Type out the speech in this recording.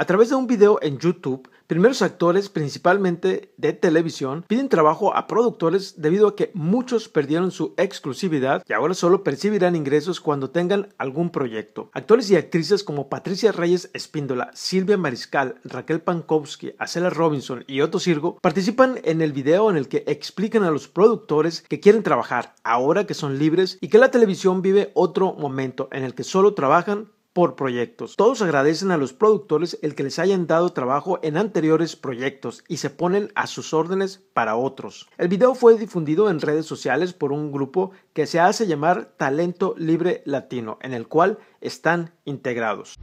A través de un video en YouTube, primeros actores, principalmente de televisión, piden trabajo a productores debido a que muchos perdieron su exclusividad y ahora solo percibirán ingresos cuando tengan algún proyecto. Actores y actrices como Patricia Reyes Espíndola, Silvia Mariscal, Raquel Pankowski, Acela Robinson y Otto Sirgo participan en el video en el que explican a los productores que quieren trabajar ahora que son libres y que la televisión vive otro momento en el que solo trabajan por proyectos. Todos agradecen a los productores el que les hayan dado trabajo en anteriores proyectos y se ponen a sus órdenes para otros. El video fue difundido en redes sociales por un grupo que se hace llamar Talento Libre Latino, en el cual están integrados.